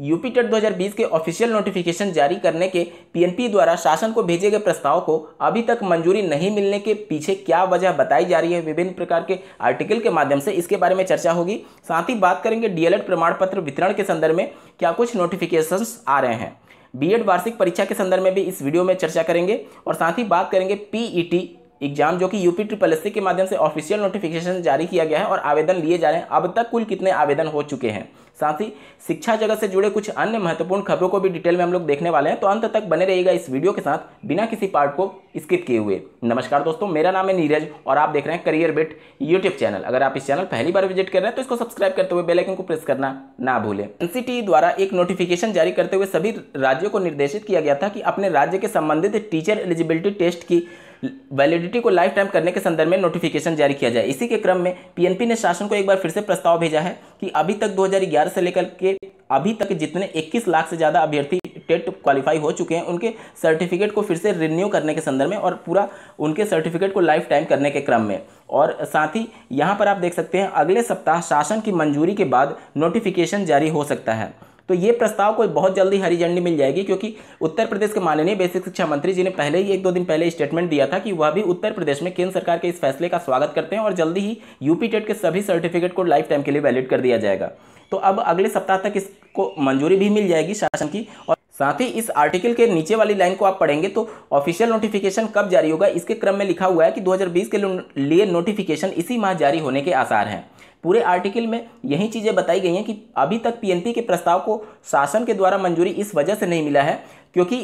UP TET 2020 के official notification जारी करने के पीएनपी द्वारा शासन को भेजे गए प्रस्ताव को अभी तक मंजूरी नहीं मिलने के पीछे क्या वजह बताई जा रही है विभिन्न प्रकार के आर्टिकल के माध्यम से इसके बारे में चर्चा होगी साथ ही बात करेंगे डीएलएड प्रमाण पत्र वितरण के संदर्भ में क्या कुछ नोटिफिकेशन आ रहे हैं बीएड वार्षिक परीक्षा के संदर्भ में भी इस वीडियो में चर्चा करेंगे और साथ ही बात करेंगे पीईटी एग्जाम जो कि यूपी ट्रिपल एस के माध्यम से ऑफिशियल नोटिफिकेशन जारी किया गया है और आवेदन लिए जा रहे हैं अब तक कुल कितने आवेदन हो चुके हैं साथ ही शिक्षा जगत से जुड़े कुछ अन्य महत्वपूर्ण खबरों को भी डिटेल में हम लोग देखने वाले हैं तो अंत तक बने रहिएगा इस वीडियो के साथ बिना किसी पार्ट को स्किप किए हुए नमस्कार दोस्तों मेरा नाम है नीरज और आप देख रहे हैं करियर बेट यूट्यूब चैनल अगर आप इस चैनल पहली बार विजिट कर रहे हैं तो इसको सब्सक्राइब करते हुए बेलाइकन को प्रेस करना ना भूलें एनसीटी द्वारा एक नोटिफिकेशन जारी करते हुए सभी राज्यों को निर्देशित किया गया था कि अपने राज्य के संबंधित टीचर एलिजिबिलिटी टेस्ट की वैलिडिटी को लाइफ टाइम करने के संदर्भ में नोटिफिकेशन जारी किया जाए इसी के क्रम में पीएनपी ने शासन को एक बार फिर से प्रस्ताव भेजा है कि अभी तक 2011 से लेकर के अभी तक जितने 21 लाख से ज़्यादा अभ्यर्थी टेट क्वालिफाई हो चुके हैं उनके सर्टिफिकेट को फिर से रिन्यू करने के संदर्भ में और पूरा उनके सर्टिफिकेट को लाइफ टाइम करने के क्रम में और साथ ही यहाँ पर आप देख सकते हैं अगले सप्ताह शासन की मंजूरी के बाद नोटिफिकेशन जारी हो सकता है तो ये प्रस्ताव को बहुत जल्दी हरी झंडी मिल जाएगी क्योंकि उत्तर प्रदेश के माननीय बेसिक शिक्षा मंत्री जी ने पहले ही एक दो दिन पहले स्टेटमेंट दिया था कि वह भी उत्तर प्रदेश में केंद्र सरकार के इस फैसले का स्वागत करते हैं और जल्दी ही यूपी टेट के सभी सर्टिफिकेट को लाइफ टाइम के लिए वैलिड कर दिया जाएगा तो अब अगले सप्ताह तक इसको मंजूरी भी मिल जाएगी शासन की और साथ ही इस आर्टिकल के नीचे वाली लाइन को आप पढ़ेंगे तो ऑफिशियल नोटिफिकेशन कब जारी होगा इसके क्रम में लिखा हुआ है कि 2020 के लिए नोटिफिकेशन इसी माह जारी होने के आसार हैं पूरे आर्टिकल में यही चीज़ें बताई गई हैं कि अभी तक पीएनपी के प्रस्ताव को शासन के द्वारा मंजूरी इस वजह से नहीं मिला है क्योंकि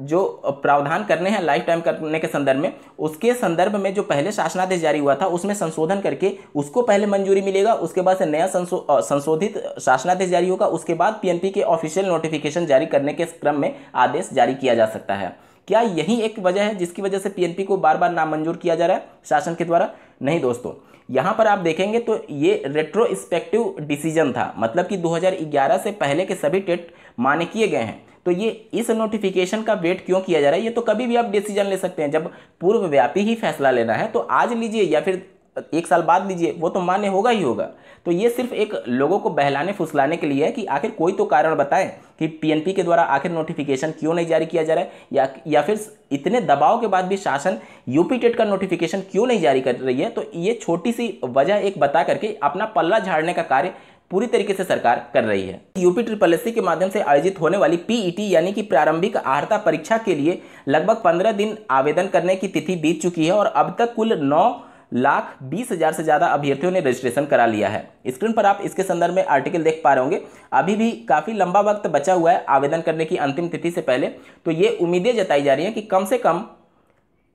जो प्रावधान करने हैं लाइफ टाइम करने के संदर्भ में उसके संदर्भ में जो पहले शासनादेश जारी हुआ था उसमें संशोधन करके उसको पहले मंजूरी मिलेगा उसके बाद से नया संशोधित शासनादेश जारी होगा उसके बाद पीएनपी के ऑफिशियल नोटिफिकेशन जारी करने के क्रम में आदेश जारी किया जा सकता है क्या यही एक वजह है जिसकी वजह से पीएनपी को बार बार नामंजूर किया जा रहा है शासन के द्वारा नहीं दोस्तों यहाँ पर आप देखेंगे तो ये रेट्रोस्पेक्टिव डिसीजन था मतलब कि 2011 से पहले के सभी टेट माने किए गए हैं तो ये इस नोटिफिकेशन का वेट क्यों किया जा रहा है ये तो कभी भी आप डिसीजन ले सकते हैं जब पूर्व व्यापी ही फैसला लेना है तो आज लीजिए या फिर एक साल बाद लीजिए वो तो मान्य होगा ही होगा तो ये सिर्फ एक लोगों को बहलाने फुसलाने के लिए है कि आखिर कोई तो कारण बताएं कि पीएनपी के द्वारा आखिर नोटिफिकेशन क्यों नहीं जारी किया जा रहा है या या फिर इतने दबाव के बाद भी शासन यूपी टेट का नोटिफिकेशन क्यों नहीं जारी कर रही है तो ये छोटी सी वजह एक बता करके अपना पल्ला झाड़ने का कार्य पूरी तरीके से सरकार कर रही है यूपी ट्रिपल एस के माध्यम से आयोजित होने वाली पीईटी यानी कि प्रारंभिक आहारता परीक्षा के लिए लगभग पंद्रह दिन आवेदन करने की तिथि बीत चुकी है और अब तक कुल नौ लाख बीस हजार से ज़्यादा अभ्यर्थियों ने रजिस्ट्रेशन करा लिया है स्क्रीन पर आप इसके संदर्भ में आर्टिकल देख पा रहे होंगे अभी भी काफ़ी लंबा वक्त बचा हुआ है आवेदन करने की अंतिम तिथि से पहले तो ये उम्मीदें जताई जा रही हैं कि कम से कम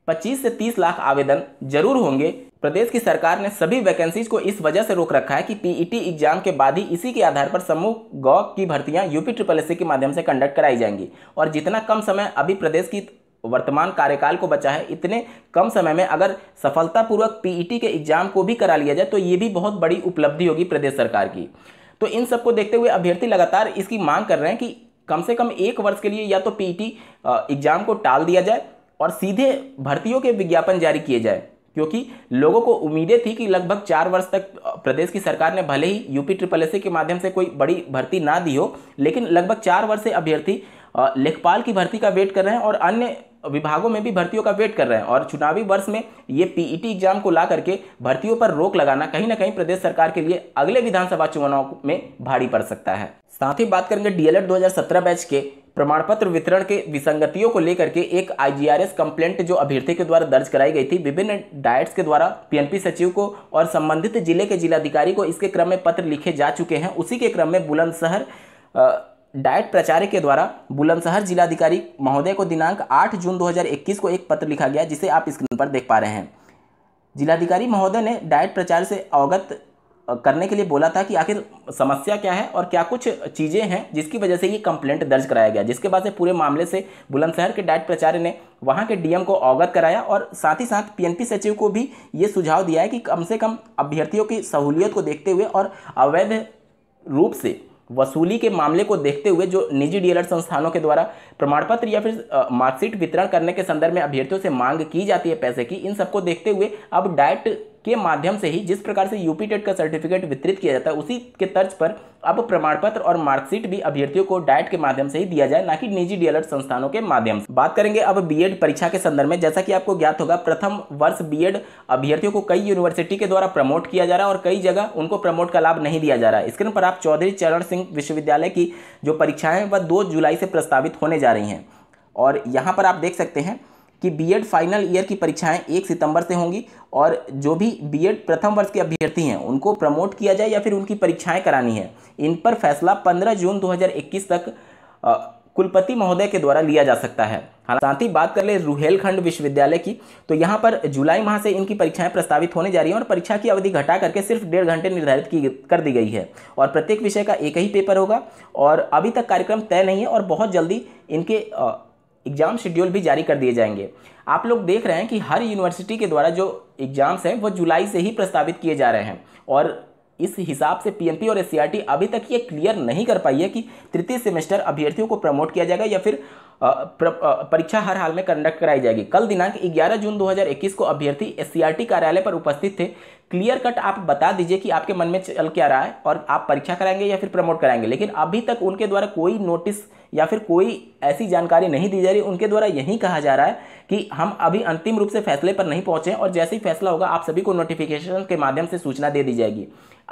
25 से 30 लाख आवेदन जरूर होंगे प्रदेश की सरकार ने सभी वैकेंसीज को इस वजह से रोक रखा है कि पीईटी एग्जाम e के बाद ही इसी के आधार पर समूह गौ की भर्तियां यूपी ट्रिपल एस के माध्यम से कंडक्ट कराई जाएंगी और जितना कम समय अभी प्रदेश की वर्तमान कार्यकाल को बचा है इतने कम समय में अगर सफलतापूर्वक पीईटी e के एग्जाम को भी करा लिया जाए तो ये भी बहुत बड़ी उपलब्धि होगी प्रदेश सरकार की तो इन सबको देखते हुए अभ्यर्थी लगातार इसकी मांग कर रहे हैं कि कम से कम एक वर्ष के लिए या तो पीईटी एग्जाम e को टाल दिया जाए और सीधे भर्तियों के विज्ञापन जारी किए जाए क्योंकि लोगों को उम्मीदें थी कि लगभग चार वर्ष तक प्रदेश की सरकार ने भले ही यूपी ट्रिपल एस के माध्यम से कोई बड़ी भर्ती ना दी हो लेकिन लगभग चार वर्ष से अभ्यर्थी लेखपाल की भर्ती का वेट कर रहे हैं और अन्य विभागों में भी भर्तियों का वेट कर रहे हैं और चुनावी वर्ष में ये पीईटी एग्जाम को ला करके भर्तियों पर रोक लगाना कहीं ना कहीं प्रदेश सरकार के लिए अगले विधानसभा चुनाव में भारी पड़ सकता है साथ ही बात करेंगे डीएलएड 2017 बैच के प्रमाण पत्र वितरण के विसंगतियों को लेकर के एक आईजीआरएस कंप्लेंट जो अभ्यर्थी के द्वारा दर्ज कराई गई थी विभिन्न डायट्स के द्वारा पीएनपी सचिव को और संबंधित जिले के जिलाधिकारी को इसके क्रम में पत्र लिखे जा चुके हैं उसी के क्रम में बुलंदशहर डायट प्राचार्य के द्वारा बुलंदशहर जिलाधिकारी महोदय को दिनांक 8 जून 2021 को एक पत्र लिखा गया जिसे आप स्क्रीन पर देख पा रहे हैं जिलाधिकारी महोदय ने डाइट प्रचार से अवगत करने के लिए बोला था कि आखिर समस्या क्या है और क्या कुछ चीज़ें हैं जिसकी वजह से ये कंप्लेंट दर्ज कराया गया जिसके बाद से पूरे मामले से बुलंदशहर के डाइट प्राचार्य ने वहाँ के डीएम को अवगत कराया और साथ ही साथ पीएनपी सचिव को भी ये सुझाव दिया है कि कम से कम अभ्यर्थियों की सहूलियत को देखते हुए और अवैध रूप से वसूली के मामले को देखते हुए जो निजी डीलर संस्थानों के द्वारा प्रमाण पत्र या फिर मार्कशीट वितरण करने के संदर्भ में अभ्यर्थियों से मांग की जाती है पैसे की इन सबको देखते हुए अब डायरेक्ट के माध्यम से ही जिस प्रकार से यूपी टेट का सर्टिफिकेट वितरित किया जाता है उसी के तर्ज पर अब प्रमाण पत्र और मार्कशीट भी अभ्यर्थियों को डायट के माध्यम से ही दिया जाए ना कि निजी डीएलएड संस्थानों के माध्यम से बात करेंगे अब बीएड परीक्षा के संदर्भ में जैसा कि आपको ज्ञात होगा प्रथम वर्ष बीएड अभ्यर्थियों को कई यूनिवर्सिटी के द्वारा प्रमोट किया जा रहा है और कई जगह उनको प्रमोट का लाभ नहीं दिया जा रहा है स्क्रीन पर आप चौधरी चरण सिंह विश्वविद्यालय की जो परीक्षाएं वह दो जुलाई से प्रस्तावित होने जा रही हैं और यहाँ पर आप देख सकते हैं कि बीएड फाइनल ईयर की परीक्षाएं एक सितंबर से होंगी और जो भी बीएड प्रथम वर्ष के अभ्यर्थी हैं उनको प्रमोट किया जाए या फिर उनकी परीक्षाएं करानी है इन पर फैसला 15 जून 2021 तक कुलपति महोदय के द्वारा लिया जा सकता है साथ ही बात कर ले रुहेलखंड विश्वविद्यालय की तो यहाँ पर जुलाई माह से इनकी परीक्षाएं प्रस्तावित होने जा रही हैं और परीक्षा की अवधि घटा करके सिर्फ डेढ़ घंटे निर्धारित की कर दी गई है और प्रत्येक विषय का एक ही पेपर होगा और अभी तक कार्यक्रम तय नहीं है और बहुत जल्दी इनके आ, एग्ज़ाम शेड्यूल भी जारी कर दिए जाएंगे आप लोग देख रहे हैं कि हर यूनिवर्सिटी के द्वारा जो एग्ज़ाम्स हैं वो जुलाई से ही प्रस्तावित किए जा रहे हैं और इस हिसाब से पीएनपी और एस e अभी तक ये क्लियर नहीं कर पाई है कि तृतीय सेमेस्टर अभ्यर्थियों को प्रमोट किया जाएगा या फिर परीक्षा हर हाल में कंडक्ट कराई जाएगी कल दिनांक 11 जून 2021 को अभ्यर्थी एस e कार्यालय पर उपस्थित थे क्लियर कट आप बता दीजिए कि आपके मन में चल क्या रहा है और आप परीक्षा कराएंगे या फिर प्रमोट कराएंगे लेकिन अभी तक उनके द्वारा कोई नोटिस या फिर कोई ऐसी जानकारी नहीं दी जा रही उनके द्वारा यही कहा जा रहा है कि हम अभी अंतिम रूप से फैसले पर नहीं पहुंचे और जैसे ही फैसला होगा आप सभी को नोटिफिकेशन के माध्यम से सूचना दे दी जाएगी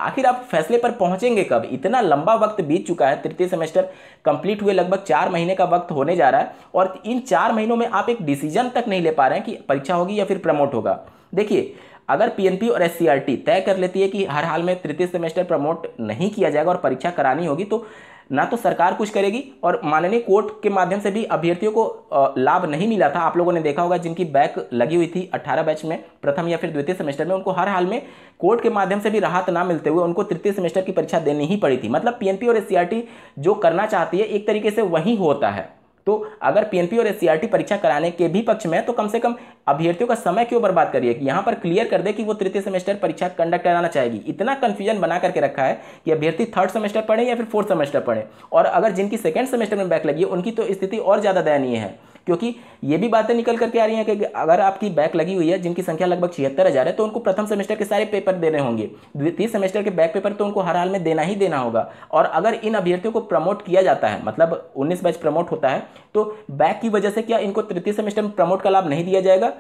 आखिर आप फैसले पर पहुंचेंगे कब इतना लंबा वक्त बीत चुका है तृतीय सेमेस्टर कंप्लीट हुए लगभग चार महीने का वक्त होने जा रहा है और इन चार महीनों में आप एक डिसीजन तक नहीं ले पा रहे हैं कि परीक्षा होगी या फिर प्रमोट होगा देखिए अगर पीएनपी और एससीआरटी e तय कर लेती है कि हर हाल में तृतीय सेमेस्टर प्रमोट नहीं किया जाएगा और परीक्षा करानी होगी तो ना तो सरकार कुछ करेगी और माननीय कोर्ट के माध्यम से भी अभ्यर्थियों को लाभ नहीं मिला था आप लोगों ने देखा होगा जिनकी बैक लगी हुई थी 18 बैच में प्रथम या फिर द्वितीय सेमेस्टर में उनको हर हाल में कोर्ट के माध्यम से भी राहत ना मिलते हुए उनको तृतीय सेमेस्टर की परीक्षा देनी ही पड़ी थी मतलब पी और एस e जो करना चाहती है एक तरीके से वही होता है तो अगर पीएनपी और एससीईआरटी परीक्षा कराने के भी पक्ष में तो कम से कम अभ्यर्थियों का समय क्यों बर्बाद करिए यहाँ पर क्लियर कर दे कि वो तृतीय सेमेस्टर परीक्षा कंडक्ट कराना चाहेगी इतना कन्फ्यूजन बना करके रखा है कि अभ्यर्थी थर्ड सेमेस्टर पढ़े या फिर फोर्थ सेमेस्टर पढ़े और अगर जिनकी सेकेंड सेमेस्टर में बैक लगी है उनकी तो स्थिति और ज़्यादा दयनीय है क्योंकि ये भी बातें निकल करके आ रही हैं कि अगर आपकी बैक लगी हुई है जिनकी संख्या लगभग छिहत्तर हज़ार है तो उनको प्रथम सेमेस्टर के सारे पेपर देने होंगे द्वितीय सेमेस्टर के बैक पेपर तो उनको हर हाल में देना ही देना होगा और अगर इन अभ्यर्थियों को प्रमोट किया जाता है मतलब उन्नीस बैच प्रमोट होता है तो बैक की वजह से क्या इनको तृतीय सेमेस्टर में प्रमोट का लाभ नहीं दिया जाएगा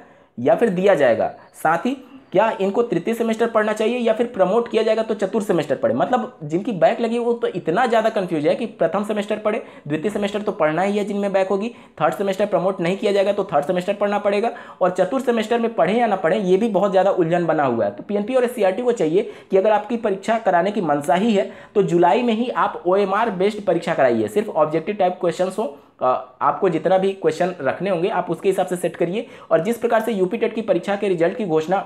या फिर दिया जाएगा साथ ही क्या इनको तृतीय सेमेस्टर पढ़ना चाहिए या फिर प्रमोट किया जाएगा तो चतुर्थ सेमेस्टर पढ़े मतलब जिनकी बैक लगी वो तो इतना ज़्यादा कन्फ्यूज है कि प्रथम सेमेस्टर पढ़े द्वितीय सेमेस्टर तो पढ़ना ही है जिनमें बैक होगी थर्ड सेमेस्टर प्रमोट नहीं किया जाएगा तो थर्ड सेमेस्टर पढ़ना पड़ेगा और चतुर्थ सेमेस्टर में पढ़े या ना पढ़े ये भी बहुत ज़्यादा उलझन बना हुआ है तो पी और एस को चाहिए कि अगर आपकी परीक्षा कराने की मनसा ही है तो जुलाई में ही आप ओ बेस्ड परीक्षा कराइए सिर्फ ऑब्जेक्टिव टाइप क्वेश्चन हो आपको जितना भी क्वेश्चन रखने होंगे आप उसके हिसाब से सेट करिए और जिस प्रकार से यूपी टेट e की परीक्षा के रिजल्ट की घोषणा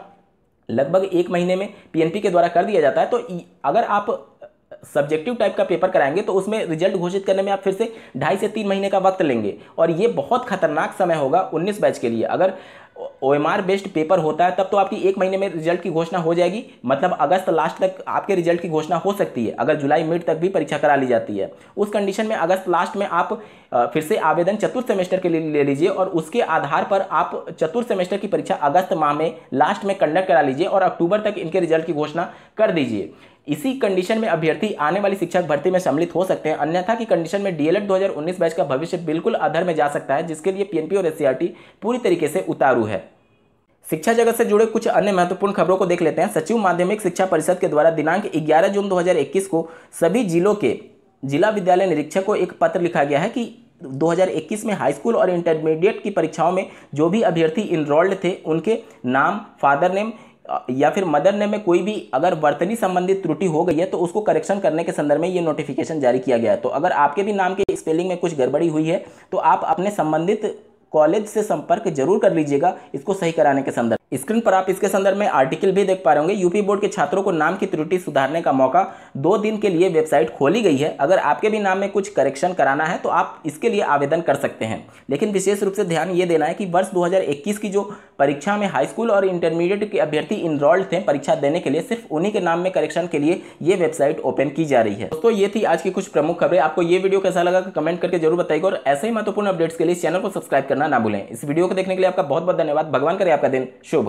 लगभग एक महीने में पीएनपी के द्वारा कर दिया जाता है तो अगर आप सब्जेक्टिव टाइप का पेपर कराएंगे तो उसमें रिजल्ट घोषित करने में आप फिर से ढाई से तीन महीने का वक्त लेंगे और ये बहुत खतरनाक समय होगा 19 बैच के लिए अगर O M R based paper होता है तब तो आपकी एक महीने में रिजल्ट की घोषणा हो जाएगी मतलब अगस्त लास्ट तक आपके रिजल्ट की घोषणा हो सकती है अगर जुलाई मिड तक भी परीक्षा करा ली जाती है उस कंडीशन में अगस्त लास्ट में आप फिर से आवेदन चतुर्थ सेमेस्टर के लिए ले लीजिए और उसके आधार पर आप चतुर्थ सेमेस्टर की परीक्षा अगस्त माह में लास्ट में कंडक्ट करा लीजिए और अक्टूबर तक इनके रिजल्ट की घोषणा कर दीजिए इसी कंडीशन में अभ्यर्थी आने वाली शिक्षक भर्ती में सम्मिलित हो सकते हैं अन्यथा की कंडीशन में डीएलएड 2019 बैच का भविष्य बिल्कुल अधर में जा सकता है जिसके लिए पीएनपी और एससीआरटी पूरी तरीके से उतारू है शिक्षा जगत से जुड़े कुछ अन्य महत्वपूर्ण खबरों को देख लेते हैं सचिव माध्यमिक शिक्षा परिषद के द्वारा दिनांक ग्यारह जून दो को सभी जिलों के जिला विद्यालय निरीक्षक को एक पत्र लिखा गया है कि 2021 में हाईस्कूल और इंटरमीडिएट की परीक्षाओं में जो भी अभ्यर्थी इनरोल्ड थे उनके नाम फादर नेम या फिर मदर नेम में कोई भी अगर वर्तनी संबंधित त्रुटि हो गई है तो उसको करेक्शन करने के संदर्भ में ये नोटिफिकेशन जारी किया गया है तो अगर आपके भी नाम के स्पेलिंग में कुछ गड़बड़ी हुई है तो आप अपने संबंधित कॉलेज से संपर्क जरूर कर लीजिएगा इसको सही कराने के संदर्भ स्क्रीन पर आप इसके संदर्भ में आर्टिकल भी देख पा रहे होंगे यूपी बोर्ड के छात्रों को नाम की त्रुटि सुधारने का मौका दो दिन के लिए वेबसाइट खोली गई है अगर आपके भी नाम में कुछ करेक्शन कराना है तो आप इसके लिए आवेदन कर सकते हैं लेकिन विशेष रूप से ध्यान ये देना है कि वर्ष 2021 की जो परीक्षा में हाईस्कूल और इंटरमीडिएट के अभ्यर्थी इनरोल्ड थे परीक्षा देने के लिए सिर्फ उन्हीं के नाम में करेक्शन के लिए ये वेबसाइट ओपन की जा रही है दोस्तों ये थी आज की कुछ प्रमुख खबरें आपको ये वीडियो कैसा लगा कमेंट करके जरूर बताएगा और ऐसे ही महत्वपूर्ण अपडेट्स के लिए चैनल को सब्सक्राइब करना ना भूलें इस वीडियो को देखने के लिए आपका बहुत बहुत धन्यवाद भगवान करे आपका दिन शुभ